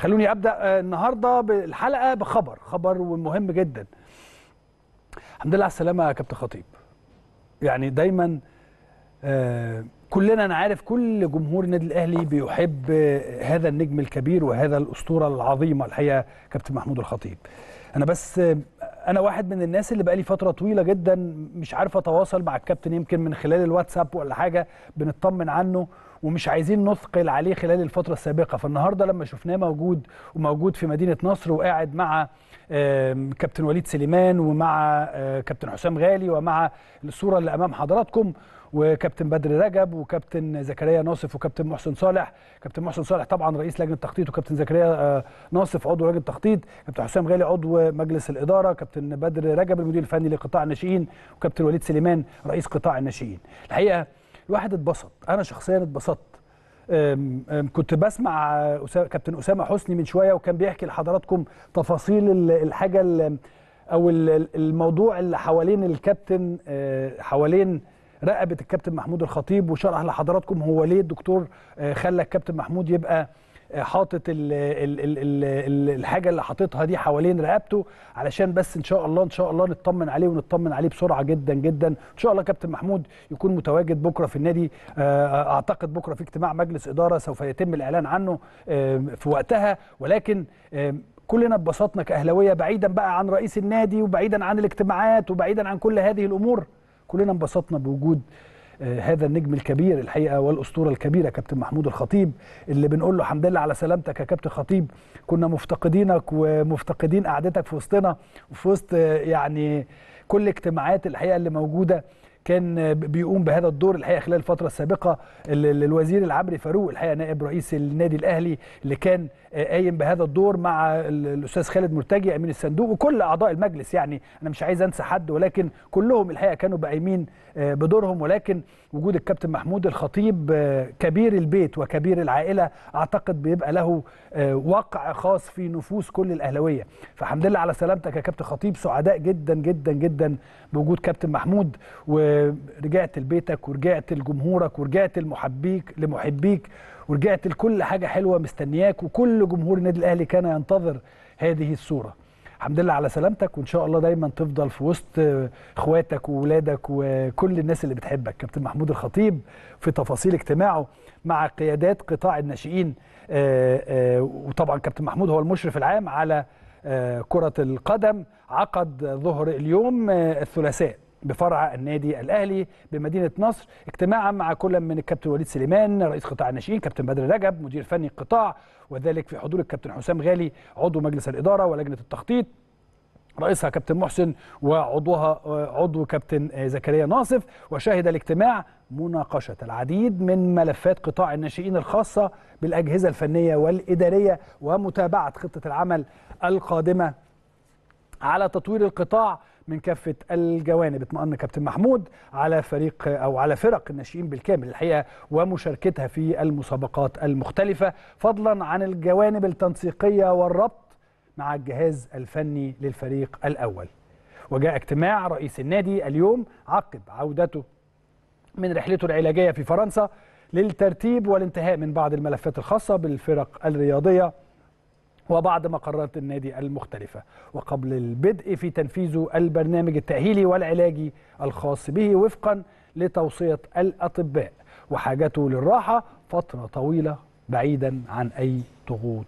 خلوني ابدا آه، النهارده بالحلقه بخبر خبر ومهم جدا الحمد لله على السلامه يا كابتن خطيب يعني دايما آه، كلنا انا عارف كل جمهور النادي الاهلي بيحب آه، هذا النجم الكبير وهذا الاسطوره العظيمه الحقيقه كابتن محمود الخطيب انا بس انا واحد من الناس اللي بقالي فتره طويله جدا مش عارف اتواصل مع الكابتن يمكن من خلال الواتساب ولا حاجه بنطمن عنه ومش عايزين نثقل عليه خلال الفتره السابقه فالنهارده لما شفناه موجود وموجود في مدينه نصر وقاعد مع كابتن وليد سليمان ومع آه، كابتن حسام غالي ومع الصوره اللي امام حضراتكم وكابتن بدر رجب وكابتن زكريا ناصف وكابتن محسن صالح كابتن محسن صالح طبعا رئيس لجنه التخطيط وكابتن زكريا آه، ناصف عضو لجنه التخطيط كابتن حسام غالي عضو مجلس الاداره كابتن بدر رجب المدير الفني لقطاع الناشئين وكابتن وليد سليمان رئيس قطاع الناشئين الحقيقه الواحد اتبسط انا شخصيا اتبسطت كنت بسمع كابتن اسامه حسني من شويه وكان بيحكي لحضراتكم تفاصيل الحاجه او الموضوع اللي حوالين الكابتن آه، حوالين رقبه الكابتن محمود الخطيب وشرح لحضراتكم هو ليه الدكتور آه، خلى الكابتن محمود يبقى حاطط الحاجه اللي حاططها دي حوالين رقبته علشان بس ان شاء الله ان شاء الله نطمن عليه ونطمن عليه بسرعه جدا جدا ان شاء الله كابتن محمود يكون متواجد بكره في النادي آه، اعتقد بكره في اجتماع مجلس اداره سوف يتم الاعلان عنه آه، في وقتها ولكن آه، كلنا ببساطنا كاهلاويه بعيدا بقى عن رئيس النادي وبعيدا عن الاجتماعات وبعيدا عن كل هذه الامور كلنا انبسطنا بوجود آه، هذا النجم الكبير الحقيقه والاسطوره الكبيره كابتن محمود الخطيب اللي بنقول له الحمد لله على سلامتك يا كابتن خطيب كنا مفتقدينك ومفتقدين قعدتك في وسطنا وفي وسط آه، يعني كل اجتماعات الحقيقه اللي موجوده كان بيقوم بهذا الدور الحقيقه خلال الفتره السابقه الوزير العمري فاروق الحقيقه نائب رئيس النادي الاهلي اللي كان آه، قايم بهذا الدور مع الاستاذ خالد مرتجي امين الصندوق وكل اعضاء المجلس يعني انا مش عايز انسى حد ولكن كلهم الحقيقه كانوا قايمين آه، بدورهم ولكن وجود الكابتن محمود الخطيب آه، كبير البيت وكبير العائله اعتقد بيبقى له وقع خاص في نفوس كل الاهلاويه فحمد لله على سلامتك يا كابتن خطيب سعداء جدا جدا جدا بوجود كابتن محمود و رجعت لبيتك ورجعت لجمهورك ورجعت لمحبيك لمحبيك ورجعت لكل حاجه حلوه مستنياك وكل جمهور النادي الاهلي كان ينتظر هذه الصوره الحمد لله على سلامتك وان شاء الله دايما تفضل في وسط اخواتك واولادك وكل الناس اللي بتحبك كابتن محمود الخطيب في تفاصيل اجتماعه مع قيادات قطاع الناشئين آه، آه، وطبعا كابتن محمود هو المشرف العام على آه، كرة القدم عقد ظهر اليوم الثلاثاء بفرع النادي الاهلي بمدينه نصر اجتماعا مع كل من الكابتن وليد سليمان رئيس قطاع الناشئين كابتن بدر رجب مدير فني القطاع وذلك في حضور الكابتن حسام غالي عضو مجلس الاداره ولجنه التخطيط رئيسها كابتن محسن وعضوها عضو كابتن زكريا ناصف وشهد الاجتماع مناقشة العديد من ملفات قطاع الناشئين الخاصة بالأجهزة الفنية والإدارية ومتابعة خطة العمل القادمة على تطوير القطاع من كافه الجوانب اطمأن كابتن محمود على فريق او على فرق الناشئين بالكامل الحقيقه ومشاركتها في المسابقات المختلفه فضلا عن الجوانب التنسيقيه والربط مع الجهاز الفني للفريق الاول وجاء اجتماع رئيس النادي اليوم عقب عودته من رحلته العلاجيه في فرنسا للترتيب والانتهاء من بعض الملفات الخاصه بالفرق الرياضيه وبعض مقرات النادي المختلفة وقبل البدء في تنفيذه البرنامج التأهيلي والعلاجي الخاص به وفقا لتوصية الأطباء وحاجته للراحة فترة طويلة بعيدا عن أي ضغوط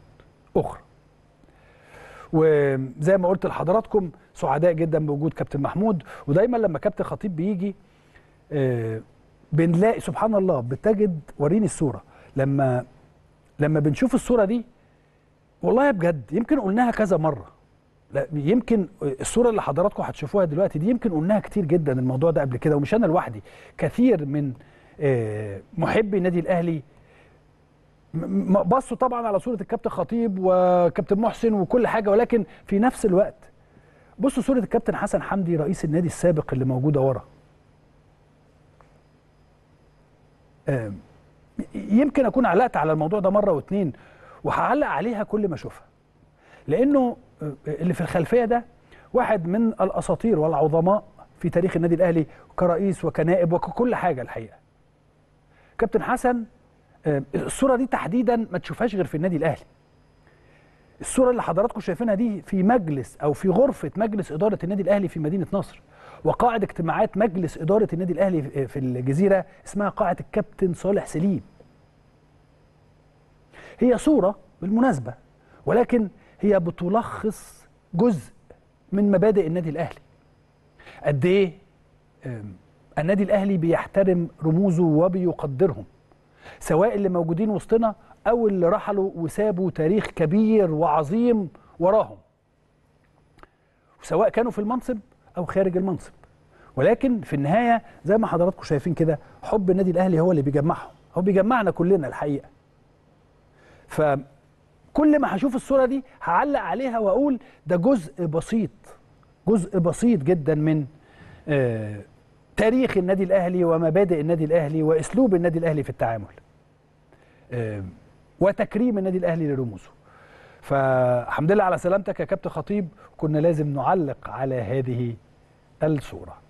أخرى وزي ما قلت لحضراتكم سعداء جدا بوجود كابتن محمود ودايما لما كابتن خطيب بيجي آه، بنلاقي سبحان الله بتجد وريني الصوره لما لما بنشوف الصوره دي والله بجد يمكن قلناها كذا مره لا يمكن الصوره اللي حضراتكم هتشوفوها دلوقتي دي يمكن قلناها كتير جدا الموضوع ده قبل كده ومش انا لوحدي كثير من آه، محبي النادي الاهلي بصوا طبعا على صوره الكابتن خطيب وكابتن محسن وكل حاجه ولكن في نفس الوقت بصوا صوره الكابتن حسن حمدي رئيس النادي السابق اللي موجوده ورا آه، يمكن اكون علقت على الموضوع ده مره واتنين وهعلق عليها كل ما اشوفها لانه آه، اللي في الخلفيه ده واحد من الاساطير والعظماء في تاريخ النادي الاهلي كرئيس وكنائب وككل حاجه الحقيقه كابتن حسن آه، الصوره دي تحديدا ما تشوفهاش غير في النادي الاهلي الصوره اللي حضراتكم شايفينها دي في مجلس او في غرفه مجلس اداره النادي الاهلي في مدينه نصر وقاعه اجتماعات مجلس اداره النادي الاهلي آه، في الجزيره اسمها قاعه الكابتن صالح سليم هي صورة بالمناسبة ولكن هي بتلخص جزء من مبادئ النادي الأهلي قد إيه النادي الأهلي بيحترم رموزه وبيقدرهم سواء اللي موجودين وسطنا أو اللي رحلوا وسابوا تاريخ كبير وعظيم وراهم سواء كانوا في المنصب أو خارج المنصب ولكن في النهاية زي ما حضراتكم شايفين كده حب النادي الأهلي هو اللي بيجمعهم هو بيجمعنا كلنا الحقيقة فكل ما هشوف الصوره دي هعلق عليها واقول ده جزء بسيط جزء بسيط جدا من آه، تاريخ النادي الاهلي ومبادئ النادي الاهلي واسلوب النادي الاهلي في التعامل آه، وتكريم النادي الاهلي لرموزه فحمد لله على سلامتك يا كابتن خطيب كنا لازم نعلق على هذه الصوره